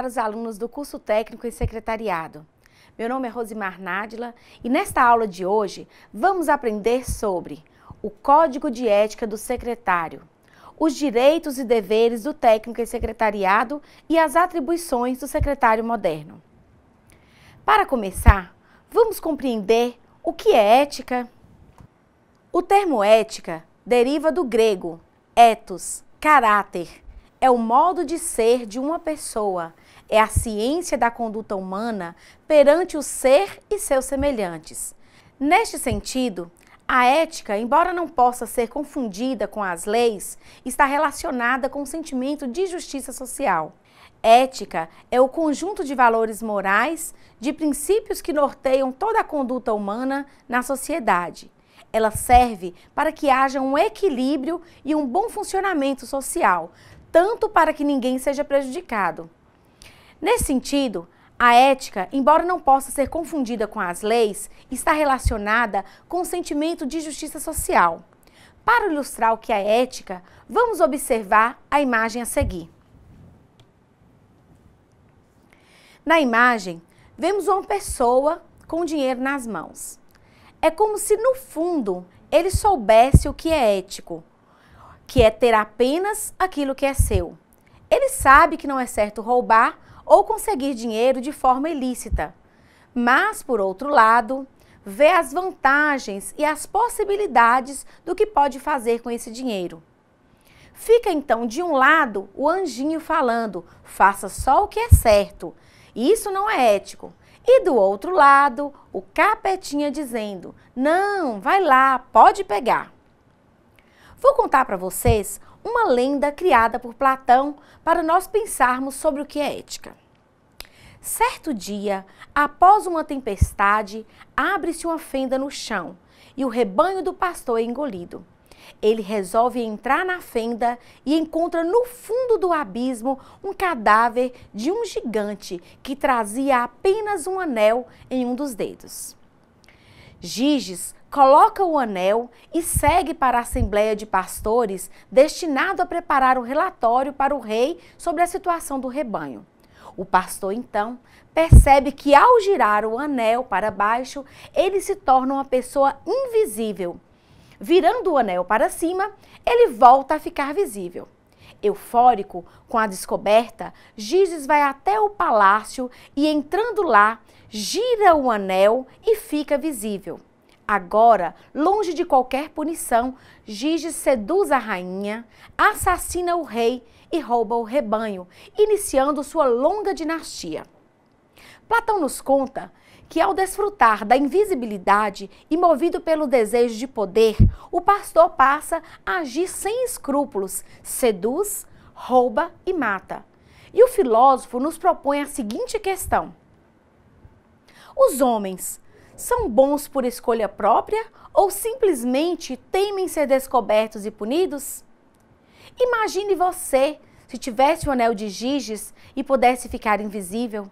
caros alunos do curso técnico em secretariado. Meu nome é Rosimar Nádila e nesta aula de hoje vamos aprender sobre o Código de Ética do Secretário, os direitos e deveres do técnico em secretariado e as atribuições do secretário moderno. Para começar, vamos compreender o que é ética. O termo ética deriva do grego ethos, caráter. É o modo de ser de uma pessoa é a ciência da conduta humana perante o ser e seus semelhantes. Neste sentido, a ética, embora não possa ser confundida com as leis, está relacionada com o sentimento de justiça social. Ética é o conjunto de valores morais, de princípios que norteiam toda a conduta humana na sociedade. Ela serve para que haja um equilíbrio e um bom funcionamento social, tanto para que ninguém seja prejudicado, Nesse sentido, a ética, embora não possa ser confundida com as leis, está relacionada com o sentimento de justiça social. Para ilustrar o que é ética, vamos observar a imagem a seguir. Na imagem, vemos uma pessoa com dinheiro nas mãos. É como se, no fundo, ele soubesse o que é ético, que é ter apenas aquilo que é seu. Ele sabe que não é certo roubar, ou conseguir dinheiro de forma ilícita. Mas, por outro lado, vê as vantagens e as possibilidades do que pode fazer com esse dinheiro. Fica então de um lado o anjinho falando: faça só o que é certo, isso não é ético. E do outro lado, o capetinha dizendo: não, vai lá, pode pegar. Vou contar para vocês uma lenda criada por Platão para nós pensarmos sobre o que é ética. Certo dia, após uma tempestade, abre-se uma fenda no chão e o rebanho do pastor é engolido. Ele resolve entrar na fenda e encontra no fundo do abismo um cadáver de um gigante que trazia apenas um anel em um dos dedos. Giges coloca o anel e segue para a assembleia de pastores destinado a preparar o um relatório para o rei sobre a situação do rebanho. O pastor, então, percebe que ao girar o anel para baixo, ele se torna uma pessoa invisível. Virando o anel para cima, ele volta a ficar visível. Eufórico com a descoberta, Gizes vai até o palácio e, entrando lá, gira o anel e fica visível. Agora, longe de qualquer punição, Gige seduz a rainha, assassina o rei e rouba o rebanho, iniciando sua longa dinastia. Platão nos conta que, ao desfrutar da invisibilidade e movido pelo desejo de poder, o pastor passa a agir sem escrúpulos, seduz, rouba e mata. E o filósofo nos propõe a seguinte questão: Os homens são bons por escolha própria ou simplesmente temem ser descobertos e punidos? Imagine você se tivesse um anel de Giges e pudesse ficar invisível,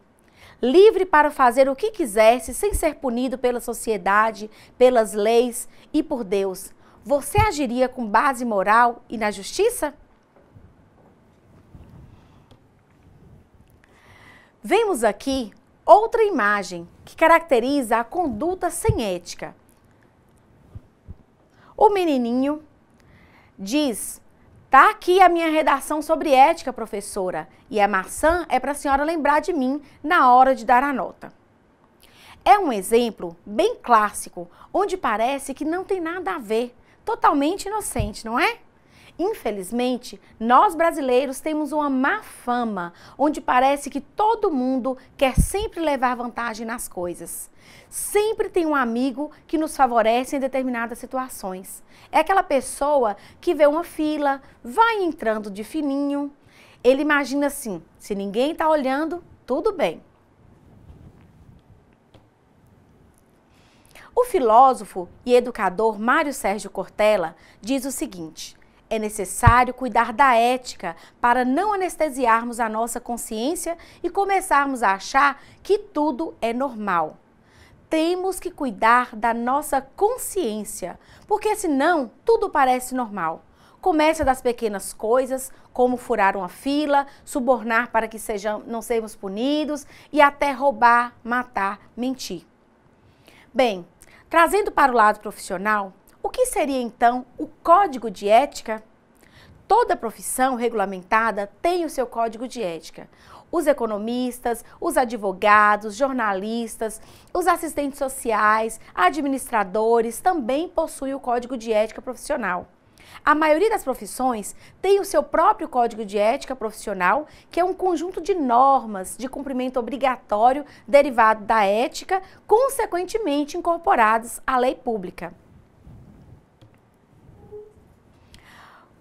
livre para fazer o que quisesse sem ser punido pela sociedade, pelas leis e por Deus. Você agiria com base moral e na justiça? Vemos aqui Outra imagem que caracteriza a conduta sem ética. O menininho diz: Tá aqui a minha redação sobre ética, professora, e a é maçã é para a senhora lembrar de mim na hora de dar a nota. É um exemplo bem clássico, onde parece que não tem nada a ver, totalmente inocente, não é? Infelizmente, nós brasileiros temos uma má fama, onde parece que todo mundo quer sempre levar vantagem nas coisas. Sempre tem um amigo que nos favorece em determinadas situações. É aquela pessoa que vê uma fila, vai entrando de fininho. Ele imagina assim: se ninguém está olhando, tudo bem. O filósofo e educador Mário Sérgio Cortella diz o seguinte: é necessário cuidar da ética para não anestesiarmos a nossa consciência e começarmos a achar que tudo é normal. Temos que cuidar da nossa consciência, porque senão tudo parece normal. Começa das pequenas coisas, como furar uma fila, subornar para que sejam, não sejamos punidos e até roubar, matar, mentir. Bem, trazendo para o lado profissional, o que seria então o código de ética? Toda profissão regulamentada tem o seu código de ética. Os economistas, os advogados, jornalistas, os assistentes sociais, administradores também possuem o código de ética profissional. A maioria das profissões tem o seu próprio código de ética profissional, que é um conjunto de normas de cumprimento obrigatório derivado da ética, consequentemente incorporados à lei pública.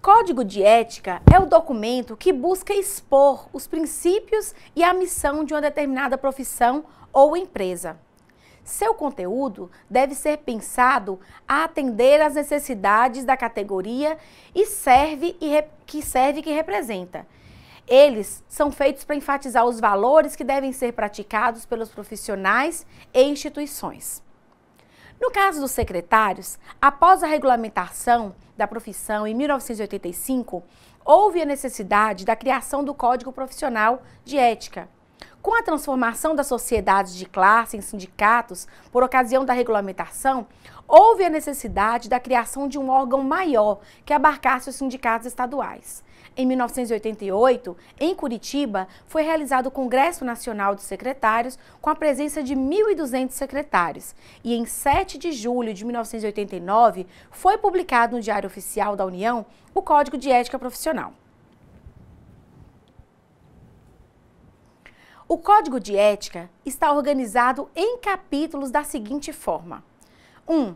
Código de ética é o documento que busca expor os princípios e a missão de uma determinada profissão ou empresa. Seu conteúdo deve ser pensado a atender às necessidades da categoria e serve e que serve que representa. Eles são feitos para enfatizar os valores que devem ser praticados pelos profissionais e instituições. No caso dos secretários, após a regulamentação da profissão em 1985, houve a necessidade da criação do Código Profissional de Ética. Com a transformação das sociedades de classe em sindicatos por ocasião da regulamentação, houve a necessidade da criação de um órgão maior que abarcasse os sindicatos estaduais em 1988, em Curitiba, foi realizado o Congresso Nacional dos Secretários com a presença de 1.200 secretários. E em 7 de julho de 1989, foi publicado no Diário Oficial da União o Código de Ética Profissional. O Código de Ética está organizado em capítulos da seguinte forma: 1. Um,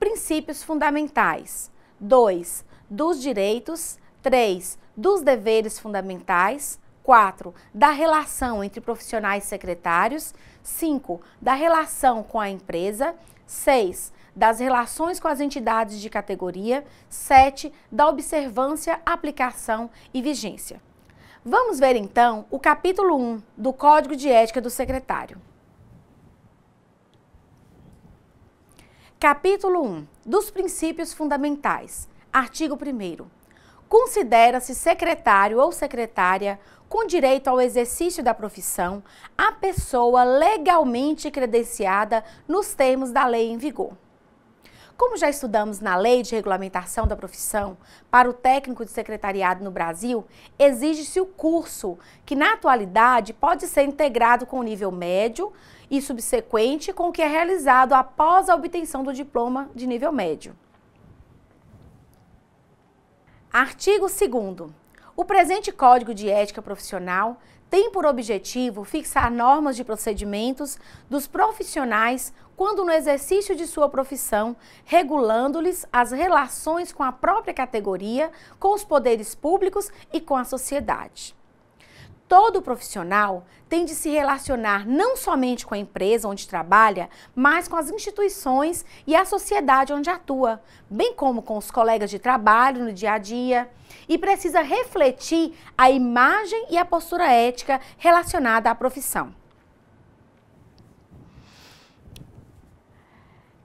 princípios fundamentais. 2. Dos direitos. 3 dos deveres fundamentais. 4. Da relação entre profissionais secretários. 5. Da relação com a empresa. 6. Das relações com as entidades de categoria. 7. Da observância, aplicação e vigência. Vamos ver então o capítulo 1 do Código de Ética do Secretário. Capítulo 1 dos Princípios Fundamentais, artigo 1. Considera-se secretário ou secretária com direito ao exercício da profissão a pessoa legalmente credenciada nos termos da lei em vigor. Como já estudamos na Lei de Regulamentação da Profissão, para o técnico de secretariado no Brasil, exige-se o curso, que na atualidade pode ser integrado com o nível médio e subsequente com o que é realizado após a obtenção do diploma de nível médio. Artigo 2 O presente Código de Ética Profissional tem por objetivo fixar normas de procedimentos dos profissionais quando no exercício de sua profissão, regulando-lhes as relações com a própria categoria, com os poderes públicos e com a sociedade. Todo profissional tem de se relacionar não somente com a empresa onde trabalha, mas com as instituições e a sociedade onde atua, bem como com os colegas de trabalho no dia a dia. E precisa refletir a imagem e a postura ética relacionada à profissão.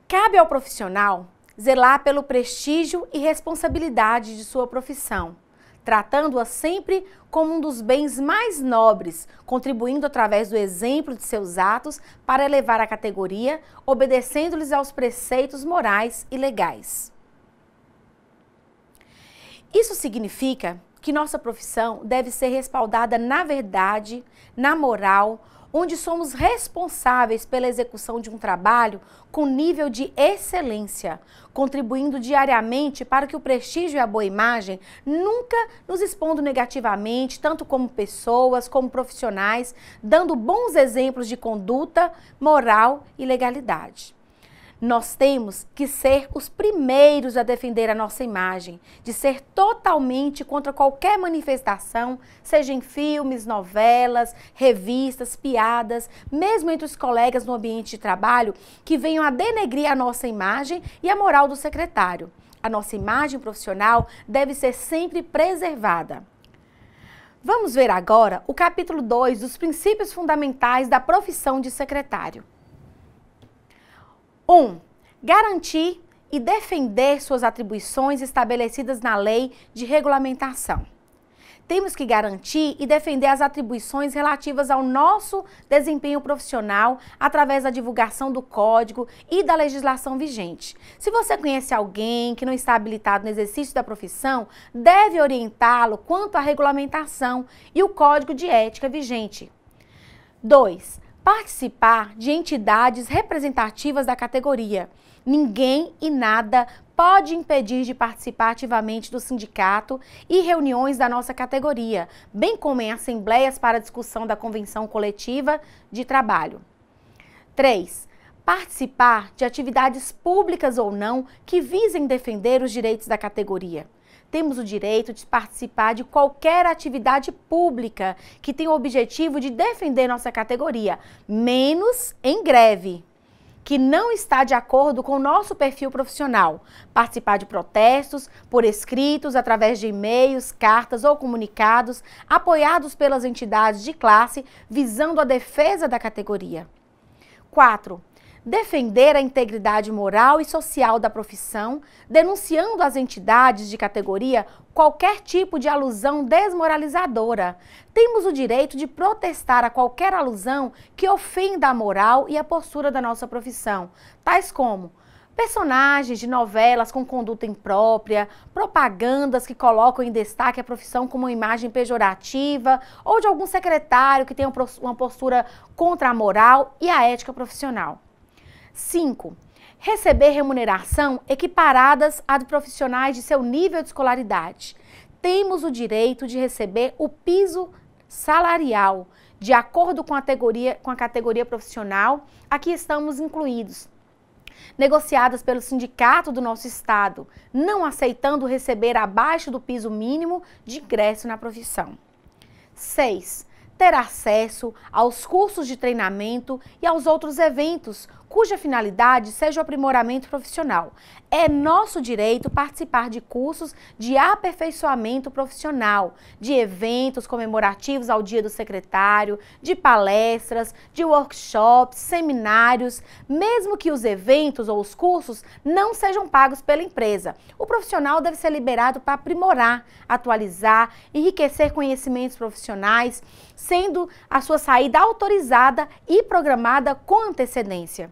Cabe ao profissional zelar pelo prestígio e responsabilidade de sua profissão tratando-a sempre como um dos bens mais nobres, contribuindo através do exemplo de seus atos para elevar a categoria, obedecendo-lhes aos preceitos morais e legais. Isso significa que nossa profissão deve ser respaldada na verdade, na moral, onde somos responsáveis pela execução de um trabalho com nível de excelência, contribuindo diariamente para que o prestígio e a boa imagem nunca nos expondo negativamente, tanto como pessoas, como profissionais, dando bons exemplos de conduta, moral e legalidade. Nós temos que ser os primeiros a defender a nossa imagem, de ser totalmente contra qualquer manifestação, seja em filmes, novelas, revistas, piadas, mesmo entre os colegas no ambiente de trabalho, que venham a denegrir a nossa imagem e a moral do secretário. A nossa imagem profissional deve ser sempre preservada. Vamos ver agora o capítulo 2 dos princípios fundamentais da profissão de secretário. 1. Garantir e defender suas atribuições estabelecidas na lei de regulamentação. Temos que garantir e defender as atribuições relativas ao nosso desempenho profissional através da divulgação do código e da legislação vigente. Se você conhece alguém que não está habilitado no exercício da profissão, deve orientá-lo quanto à regulamentação e o código de ética vigente. 2 participar de entidades representativas da categoria. Ninguém e nada pode impedir de participar ativamente do sindicato e reuniões da nossa categoria, bem como em assembleias para discussão da convenção coletiva de trabalho. 3 participar de atividades públicas ou não que visem defender os direitos da categoria temos o direito de participar de qualquer atividade pública que tenha o objetivo de defender nossa categoria, menos em greve que não está de acordo com o nosso perfil profissional. Participar de protestos, por escritos, através de e-mails, cartas ou comunicados, apoiados pelas entidades de classe, visando a defesa da categoria. 4 defender a integridade moral e social da profissão, denunciando às entidades de categoria qualquer tipo de alusão desmoralizadora. Temos o direito de protestar a qualquer alusão que ofenda a moral e a postura da nossa profissão, tais como personagens de novelas com conduta imprópria, propagandas que colocam em destaque a profissão como uma imagem pejorativa, ou de algum secretário que tem uma postura contra a moral e a ética profissional. 5. Receber remuneração equiparadas à de profissionais de seu nível de escolaridade. Temos o direito de receber o piso salarial de acordo com a categoria, com a categoria profissional a que estamos incluídos negociadas pelo sindicato do nosso estado, não aceitando receber abaixo do piso mínimo de ingresso na profissão. 6. Ter acesso aos cursos de treinamento e aos outros eventos, cuja finalidade seja o aprimoramento profissional. É nosso direito participar de cursos de aperfeiçoamento profissional, de eventos comemorativos ao Dia do Secretário, de palestras, de workshops, seminários, mesmo que os eventos ou os cursos não sejam pagos pela empresa. O profissional deve ser liberado para aprimorar, atualizar, enriquecer conhecimentos profissionais, sendo a sua saída autorizada e programada com antecedência.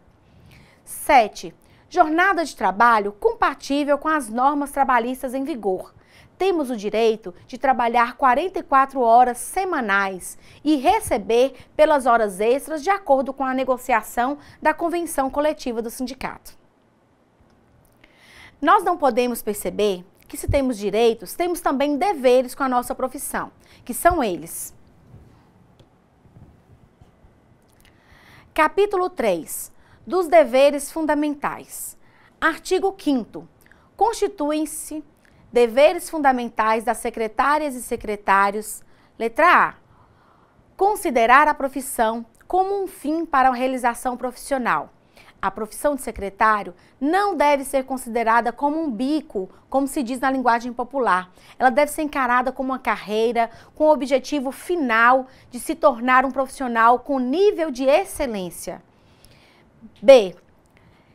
7. Jornada de trabalho compatível com as normas trabalhistas em vigor. Temos o direito de trabalhar 44 horas semanais e receber pelas horas extras de acordo com a negociação da convenção coletiva do sindicato. Nós não podemos perceber que se temos direitos, temos também deveres com a nossa profissão, que são eles. Capítulo 3 dos deveres fundamentais. Artigo 5 Constituem-se deveres fundamentais das secretárias e secretários. Letra A. Considerar a profissão como um fim para a realização profissional. A profissão de secretário não deve ser considerada como um bico, como se diz na linguagem popular. Ela deve ser encarada como uma carreira com o objetivo final de se tornar um profissional com nível de excelência. B.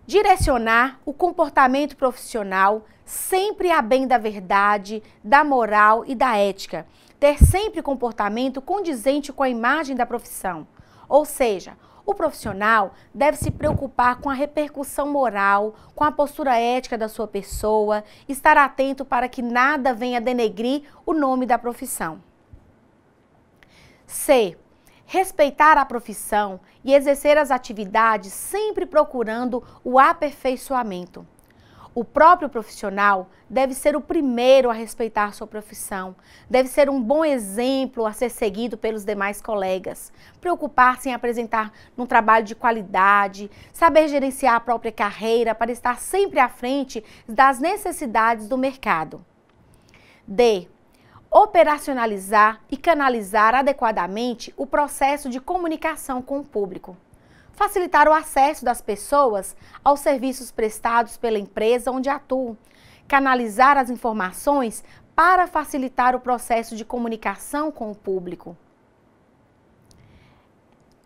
Direcionar o comportamento profissional sempre a bem da verdade, da moral e da ética. Ter sempre comportamento condizente com a imagem da profissão. Ou seja, o profissional deve se preocupar com a repercussão moral, com a postura ética da sua pessoa, estar atento para que nada venha denegrir o nome da profissão. C respeitar a profissão e exercer as atividades sempre procurando o aperfeiçoamento. O próprio profissional deve ser o primeiro a respeitar sua profissão, deve ser um bom exemplo a ser seguido pelos demais colegas, preocupar-se em apresentar um trabalho de qualidade, saber gerenciar a própria carreira para estar sempre à frente das necessidades do mercado. D operacionalizar e canalizar adequadamente o processo de comunicação com o público, facilitar o acesso das pessoas aos serviços prestados pela empresa onde atuam, canalizar as informações para facilitar o processo de comunicação com o público.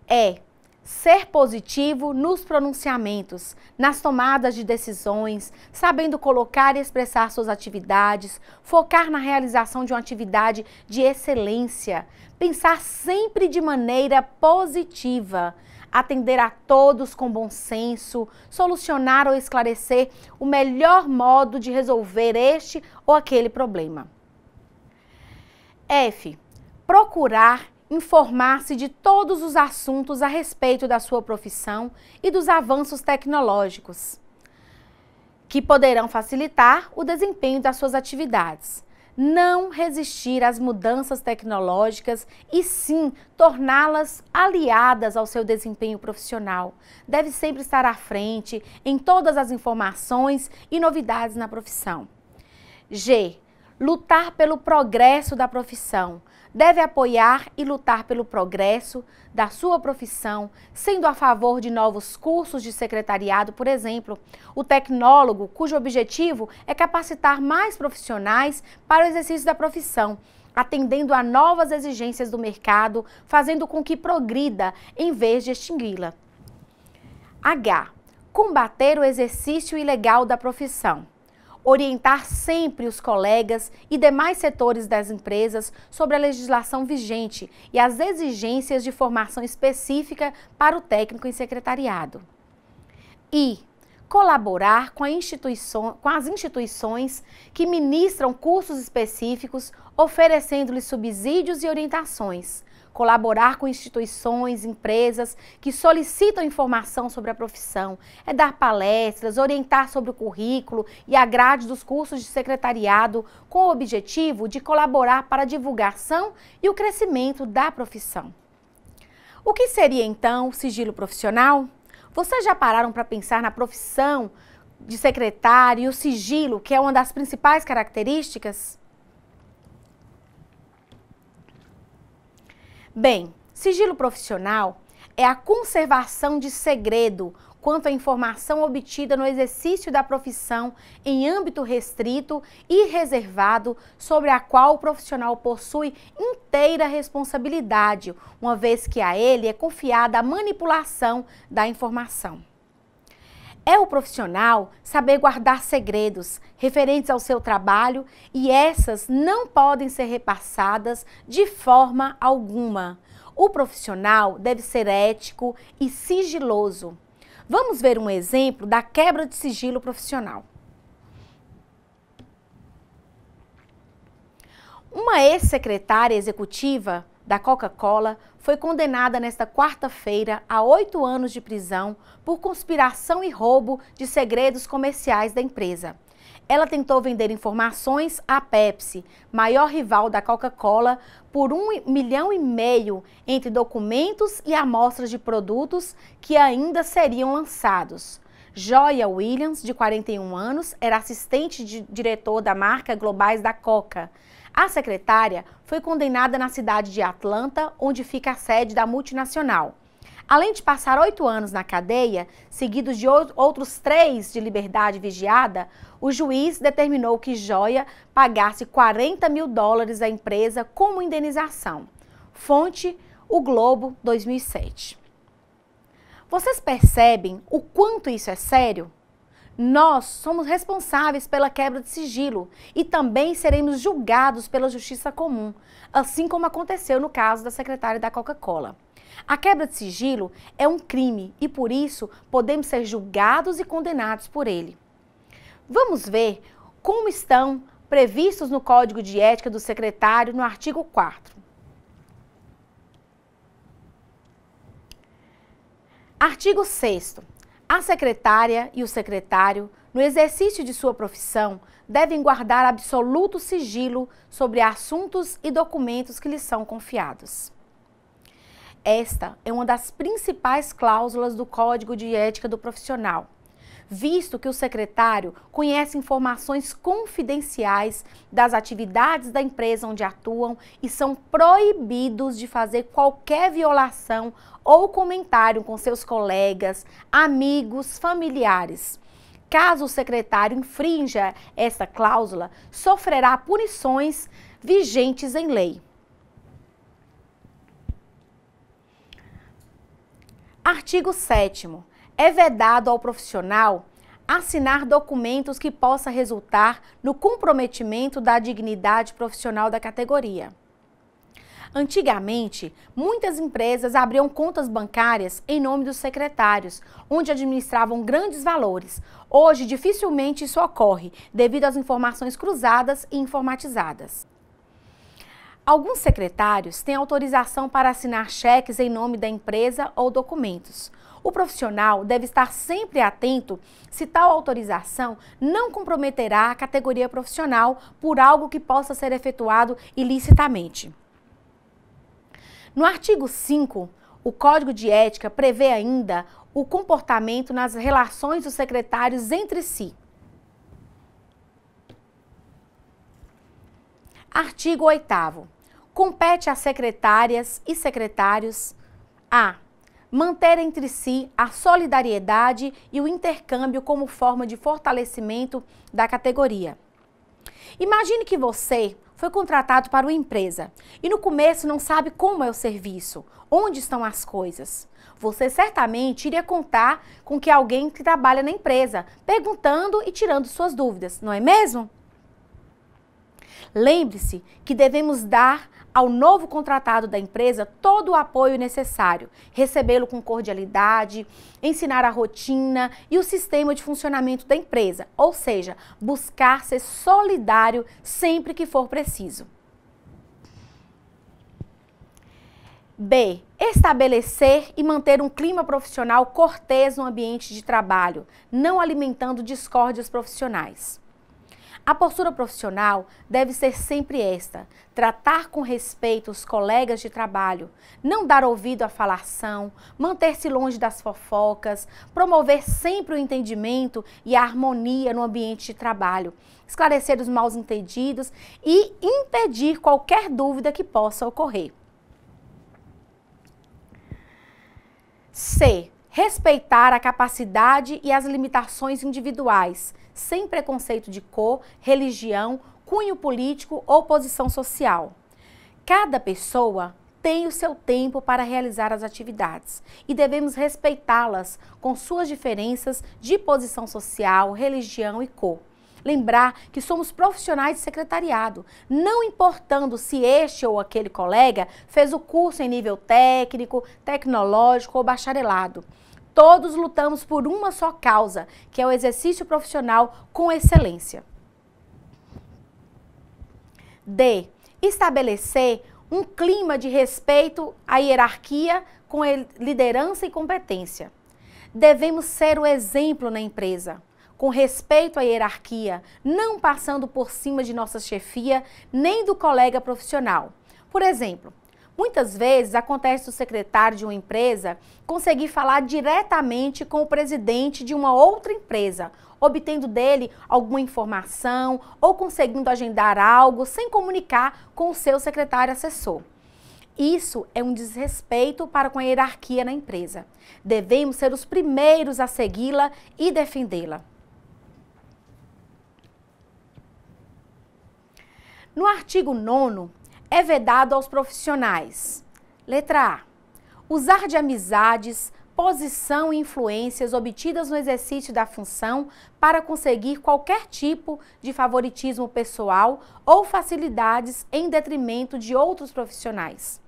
É ser positivo nos pronunciamentos, nas tomadas de decisões, sabendo colocar e expressar suas atividades, focar na realização de uma atividade de excelência, pensar sempre de maneira positiva, atender a todos com bom senso, solucionar ou esclarecer o melhor modo de resolver este ou aquele problema. F. Procurar informar-se de todos os assuntos a respeito da sua profissão e dos avanços tecnológicos que poderão facilitar o desempenho das suas atividades. Não resistir às mudanças tecnológicas e sim torná-las aliadas ao seu desempenho profissional. Deve sempre estar à frente em todas as informações e novidades na profissão. G. Lutar pelo progresso da profissão, deve apoiar e lutar pelo progresso da sua profissão, sendo a favor de novos cursos de secretariado, por exemplo, o tecnólogo, cujo objetivo é capacitar mais profissionais para o exercício da profissão, atendendo a novas exigências do mercado, fazendo com que progrida em vez de extingui-la. H. Combater o exercício ilegal da profissão orientar sempre os colegas e demais setores das empresas sobre a legislação vigente e as exigências de formação específica para o técnico em secretariado. E colaborar com, com, as instituições que ministram cursos específicos, oferecendo-lhes subsídios e orientações, colaborar com instituições, empresas que solicitam informação sobre a profissão, é dar palestras, orientar sobre o currículo e a grade dos cursos de secretariado, com o objetivo de colaborar para a divulgação e o crescimento da profissão. O que seria então o sigilo profissional? Vocês já pararam para pensar na profissão de secretário e o sigilo, que é uma das principais características? Bem, sigilo profissional é a conservação de segredo quanto à informação obtida no exercício da profissão em âmbito restrito e reservado, sobre a qual o profissional possui inteira responsabilidade, uma vez que a ele é confiada a manipulação da informação. É o profissional saber guardar segredos referentes ao seu trabalho e essas não podem ser repassadas de forma alguma. O profissional deve ser ético e sigiloso. Vamos ver um exemplo da quebra de sigilo profissional. Uma ex-secretária executiva da Coca-Cola, foi condenada nesta quarta-feira a oito anos de prisão por conspiração e roubo de segredos comerciais da empresa. Ela tentou vender informações à Pepsi, maior rival da Coca-Cola, por um milhão e meio entre documentos e amostras de produtos que ainda seriam lançados. Joia Williams, de 41 anos, era assistente de diretor da marca Globais da Coca. A secretária foi condenada na cidade de Atlanta, onde fica a sede da multinacional. Além de passar oito anos na cadeia, seguidos de outros três de liberdade vigiada, o juiz determinou que Joia pagasse 40 mil dólares à empresa como indenização. Fonte: O Globo, 2007. Vocês percebem o quanto isso é sério? Nós somos responsáveis pela quebra de sigilo e também seremos julgados pela justiça comum, assim como aconteceu no caso da secretária da Coca-Cola. A quebra de sigilo é um crime e, por isso, podemos ser julgados e condenados por ele. Vamos ver como estão previstos no Código de Ética do Secretário no artigo 4. Artigo 6 a secretária e o secretário, no exercício de sua profissão, devem guardar absoluto sigilo sobre assuntos e documentos que lhes são confiados. Esta é uma das principais cláusulas do Código de Ética do Profissional, visto que o secretário conhece informações confidenciais das atividades da empresa onde atuam e são proibidos de fazer qualquer violação ou comentário com seus colegas, amigos, familiares. Caso o secretário infrinja esta cláusula, sofrerá punições vigentes em lei. Artigo 7 é vedado ao profissional assinar documentos que possa resultar no comprometimento da dignidade profissional da categoria. Antigamente, muitas empresas abriam contas bancárias em nome dos secretários, onde administravam grandes valores. Hoje, dificilmente isso ocorre, devido às informações cruzadas e informatizadas. Alguns secretários têm autorização para assinar cheques em nome da empresa ou documentos. O profissional deve estar sempre atento se tal autorização não comprometerá a categoria profissional por algo que possa ser efetuado ilicitamente. No artigo 5, o Código de Ética prevê ainda o comportamento nas relações dos secretários entre si. Artigo 8. Compete às secretárias e secretários a manter entre si a solidariedade e o intercâmbio como forma de fortalecimento da categoria. Imagine que você foi contratado para uma empresa e no começo não sabe como é o serviço, onde estão as coisas. Você certamente iria contar com que alguém que trabalha na empresa, perguntando e tirando suas dúvidas, não é mesmo? Lembre-se que devemos dar ao novo contratado da empresa todo o apoio necessário, recebê-lo com cordialidade, ensinar a rotina e o sistema de funcionamento da empresa, ou seja, buscar ser solidário sempre que for preciso. B. Estabelecer e manter um clima profissional cortês no ambiente de trabalho, não alimentando discórdias profissionais. A postura profissional deve ser sempre esta: tratar com respeito os colegas de trabalho, não dar ouvido à falação, manter-se longe das fofocas, promover sempre o entendimento e a harmonia no ambiente de trabalho, esclarecer os maus entendidos e impedir qualquer dúvida que possa ocorrer. C. Respeitar a capacidade e as limitações individuais sem preconceito de cor, religião, cunho político ou posição social. Cada pessoa tem o seu tempo para realizar as atividades e devemos respeitá-las com suas diferenças de posição social, religião e cor lembrar que somos profissionais de secretariado, não importando se este ou aquele colega fez o curso em nível técnico, tecnológico ou bacharelado todos lutamos por uma só causa, que é o exercício profissional com excelência. D. Estabelecer um clima de respeito à hierarquia com liderança e competência. Devemos ser o exemplo na empresa, com respeito à hierarquia, não passando por cima de nossa chefia nem do colega profissional. Por exemplo, Muitas vezes acontece o secretário de uma empresa conseguir falar diretamente com o presidente de uma outra empresa, obtendo dele alguma informação ou conseguindo agendar algo sem comunicar com o seu secretário assessor. Isso é um desrespeito para com a hierarquia na empresa. Devemos ser os primeiros a segui-la e defendê-la. No artigo 9 é vedado aos profissionais. Letra A. Usar de amizades, posição e influências obtidas no exercício da função para conseguir qualquer tipo de favoritismo pessoal ou facilidades em detrimento de outros profissionais.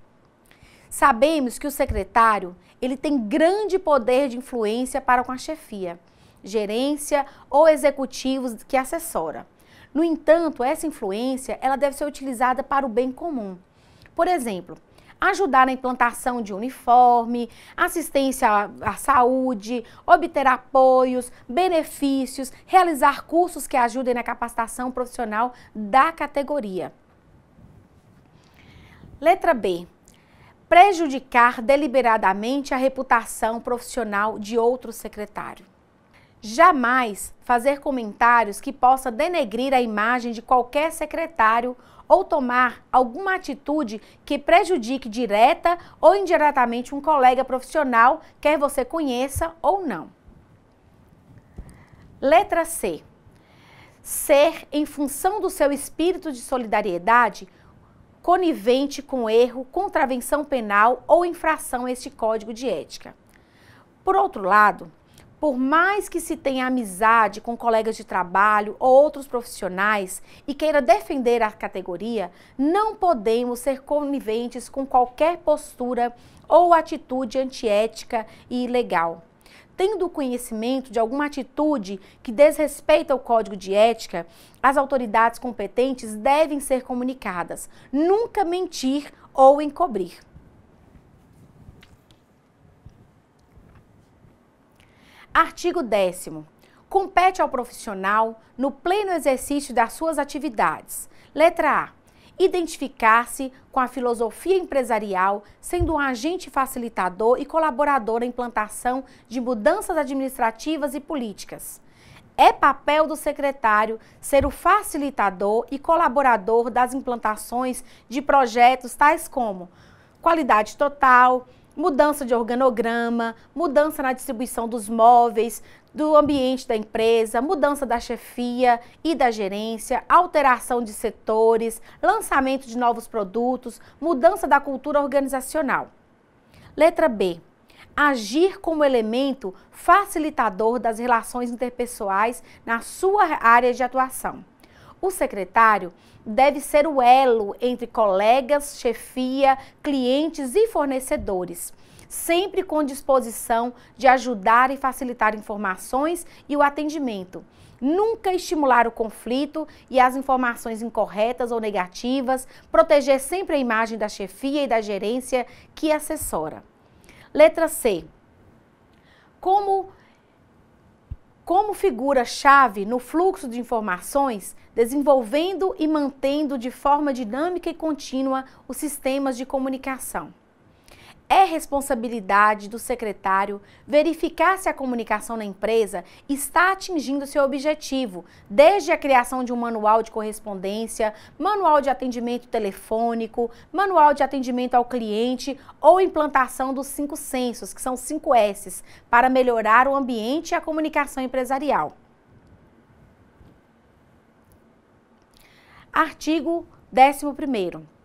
Sabemos que o secretário, ele tem grande poder de influência para com a chefia, gerência ou executivos que assessora. No entanto, essa influência ela deve ser utilizada para o bem comum. Por exemplo, ajudar na implantação de uniforme, assistência à saúde, obter apoios, benefícios, realizar cursos que ajudem na capacitação profissional da categoria. Letra B. Prejudicar deliberadamente a reputação profissional de outro secretário jamais fazer comentários que possa denegrir a imagem de qualquer secretário ou tomar alguma atitude que prejudique direta ou indiretamente um colega profissional, quer você conheça ou não. Letra C. Ser, em função do seu espírito de solidariedade, conivente com erro, contravenção penal ou infração a este código de ética. Por outro lado, por mais que se tenha amizade com colegas de trabalho ou outros profissionais e queira defender a categoria, não podemos ser coniventes com qualquer postura ou atitude antiética e ilegal. Tendo conhecimento de alguma atitude que desrespeita o código de ética, as autoridades competentes devem ser comunicadas. Nunca mentir ou encobrir. Artigo 10. Compete ao profissional, no pleno exercício das suas atividades. Letra A. Identificar-se com a filosofia empresarial, sendo um agente facilitador e colaborador na implantação de mudanças administrativas e políticas. É papel do secretário ser o facilitador e colaborador das implantações de projetos tais como qualidade total, mudança de organograma, mudança na distribuição dos móveis, do ambiente da empresa, mudança da chefia e da gerência, alteração de setores, lançamento de novos produtos, mudança da cultura organizacional. Letra B. Agir como elemento facilitador das relações interpessoais na sua área de atuação. O secretário deve ser o elo entre colegas, chefia, clientes e fornecedores, sempre com disposição de ajudar e facilitar informações e o atendimento. Nunca estimular o conflito e as informações incorretas ou negativas, proteger sempre a imagem da chefia e da gerência que assessora. Letra C. Como como figura-chave no fluxo de informações, desenvolvendo e mantendo de forma dinâmica e contínua os sistemas de comunicação é responsabilidade do secretário verificar se a comunicação na empresa está atingindo seu objetivo, desde a criação de um manual de correspondência, manual de atendimento telefônico, manual de atendimento ao cliente ou implantação dos cinco censos, que são cinco S's, para melhorar o ambiente e a comunicação empresarial. Artigo 11.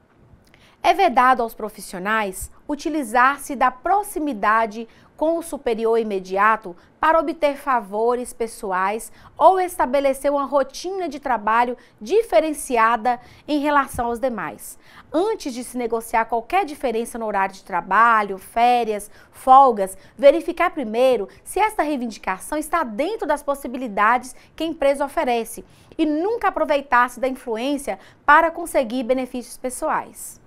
É vedado aos profissionais utilizar-se da proximidade com o superior imediato para obter favores pessoais ou estabelecer uma rotina de trabalho diferenciada em relação aos demais. Antes de se negociar qualquer diferença no horário de trabalho, férias, folgas, verificar primeiro se esta reivindicação está dentro das possibilidades que a empresa oferece e nunca aproveitar-se da influência para conseguir benefícios pessoais.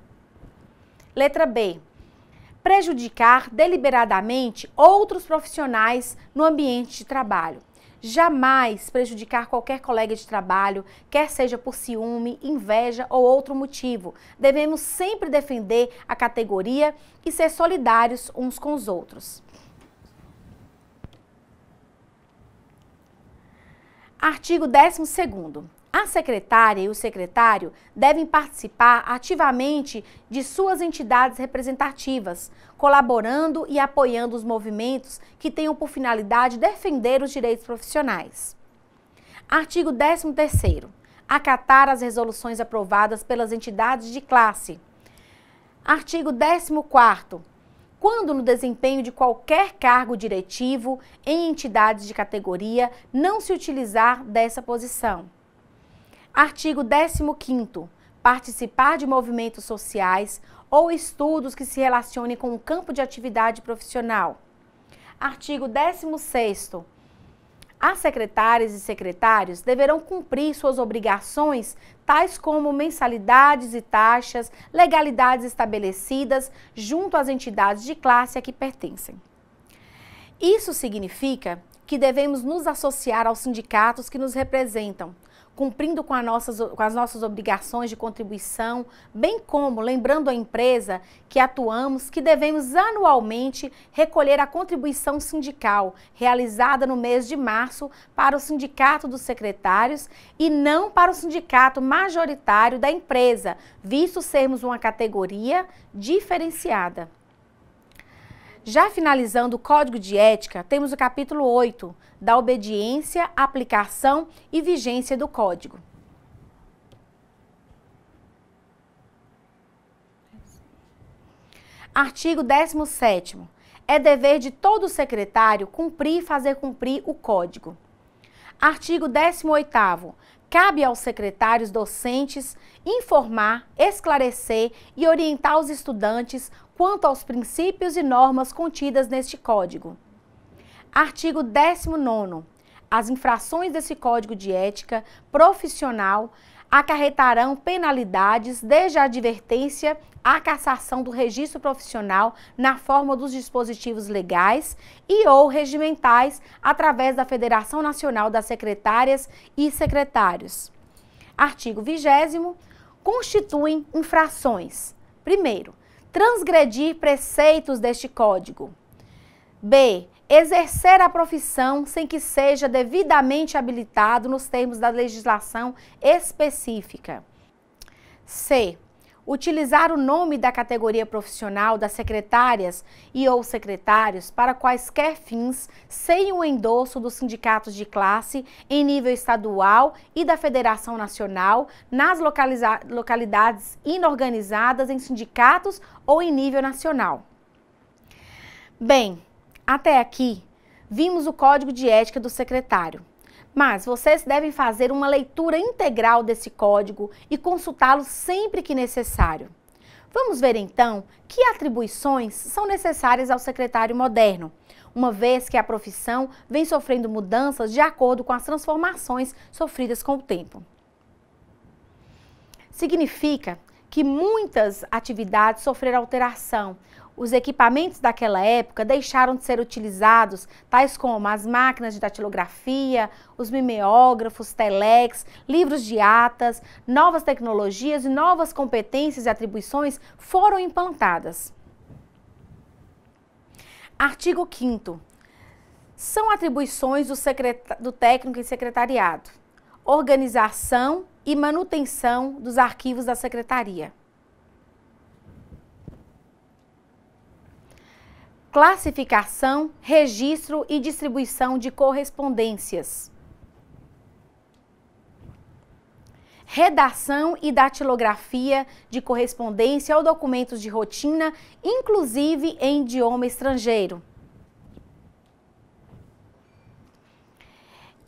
Letra B. Prejudicar deliberadamente outros profissionais no ambiente de trabalho. Jamais prejudicar qualquer colega de trabalho, quer seja por ciúme, inveja ou outro motivo. Devemos sempre defender a categoria e ser solidários uns com os outros. Artigo 12. A secretária e o secretário devem participar ativamente de suas entidades representativas, colaborando e apoiando os movimentos que tenham por finalidade defender os direitos profissionais. Artigo 13º. Acatar as resoluções aprovadas pelas entidades de classe. Artigo 14º quando no desempenho de qualquer cargo diretivo em entidades de categoria não se utilizar dessa posição. Artigo 15 participar de movimentos sociais ou estudos que se relacionem com o campo de atividade profissional. Artigo 16 As secretárias e secretários deverão cumprir suas obrigações, tais como mensalidades e taxas, legalidades estabelecidas junto às entidades de classe a que pertencem. Isso significa que devemos nos associar aos sindicatos que nos representam, cumprindo com, nossas, com, as nossas obrigações de contribuição, bem como lembrando à empresa que atuamos que devemos anualmente recolher a contribuição sindical realizada no mês de março para o Sindicato dos Secretários e não para o sindicato majoritário da empresa, visto sermos uma categoria diferenciada. Já finalizando o Código de Ética, temos o capítulo 8, da obediência, aplicação e vigência do Código. Artigo 17. É dever de todo secretário cumprir e fazer cumprir o Código. Artigo 18. Cabe aos secretários docentes informar, esclarecer e orientar os estudantes quanto aos princípios e normas contidas neste Código. Artigo 19. As infrações desse Código de Ética Profissional acarretarão penalidades desde a advertência à cassação do registro profissional na forma dos dispositivos legais e ou regimentais através da Federação Nacional das Secretárias e Secretários. Artigo 20 constituem infrações. Primeiro, transgredir preceitos deste código. B. Exercer a profissão sem que seja devidamente habilitado nos termos da legislação específica. C utilizar o nome da categoria profissional das secretárias e ou secretários para quaisquer fins sem o endosso dos sindicatos de classe em nível estadual e da Federação Nacional nas localidades inorganizadas em sindicatos ou em nível nacional. Bem, até aqui vimos o código de ética do secretário. Mas vocês devem fazer uma leitura integral desse código e consultá-lo sempre que necessário. Vamos ver então que atribuições são necessárias ao secretário moderno, uma vez que a profissão vem sofrendo mudanças de acordo com as transformações sofridas com o tempo. Significa que muitas atividades sofreram alteração, os equipamentos daquela época deixaram de ser utilizados, tais como as máquinas de datilografia, os mimeógrafos, telex, livros de atas, novas tecnologias e novas competências e atribuições foram implantadas. Artigo 5 São atribuições do, do técnico em secretariado. Organização e manutenção dos arquivos da secretaria classificação, registro e distribuição de correspondências. Redação e datilografia de correspondência ou documentos de rotina, inclusive em idioma estrangeiro.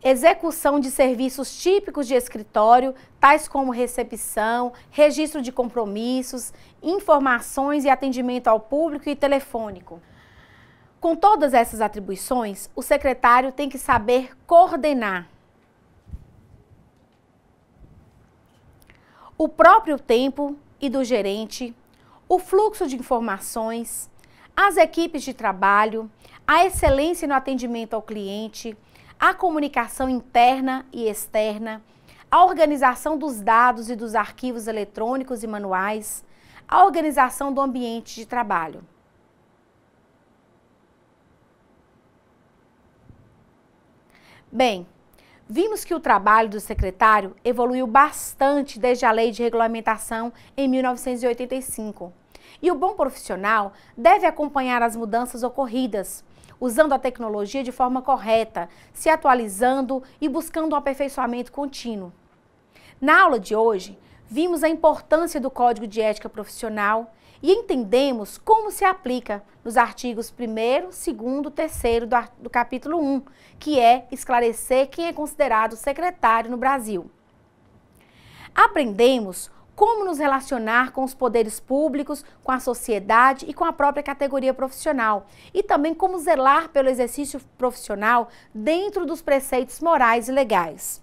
execução de serviços típicos de escritório, tais como recepção, registro de compromissos, informações e atendimento ao público e telefônico. Com todas essas atribuições, o secretário tem que saber coordenar. O próprio tempo e do gerente, o fluxo de informações, as equipes de trabalho, a excelência no atendimento ao cliente, a comunicação interna e externa, a organização dos dados e dos arquivos eletrônicos e manuais, a organização do ambiente de trabalho. Bem, vimos que o trabalho do secretário evoluiu bastante desde a lei de regulamentação em 1985. E o bom profissional deve acompanhar as mudanças ocorridas, usando a tecnologia de forma correta, se atualizando e buscando um aperfeiçoamento contínuo. Na aula de hoje, vimos a importância do Código de Ética Profissional, e entendemos como se aplica nos artigos 1, 2, 3 do, do capítulo 1, que é esclarecer quem é considerado secretário no Brasil. Aprendemos como nos relacionar com os poderes públicos, com a sociedade e com a própria categoria profissional, e também como zelar pelo exercício profissional dentro dos preceitos morais e legais.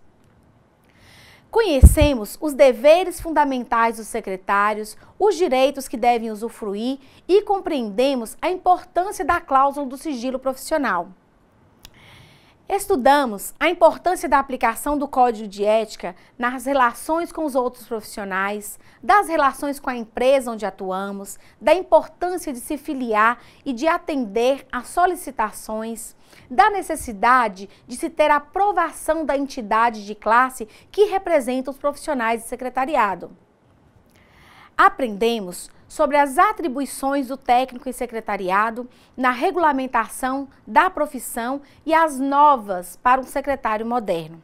Conhecemos os deveres fundamentais dos secretários, os direitos que devem usufruir e compreendemos a importância da cláusula do sigilo profissional. Estudamos a importância da aplicação do código de ética nas relações com os outros profissionais, das relações com a empresa onde atuamos, da importância de se filiar e de atender às solicitações, da necessidade de se ter aprovação da entidade de classe que representa os profissionais de secretariado. Aprendemos sobre as atribuições do técnico e secretariado na regulamentação da profissão e as novas para um secretário moderno.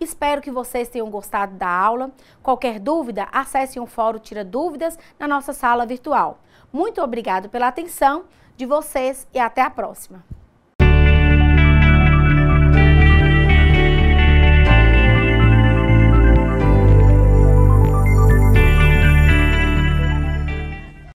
Espero que vocês tenham gostado da aula. Qualquer dúvida, acesse o um fórum Tira Dúvidas na nossa sala virtual. Muito obrigado pela atenção de vocês e até a próxima.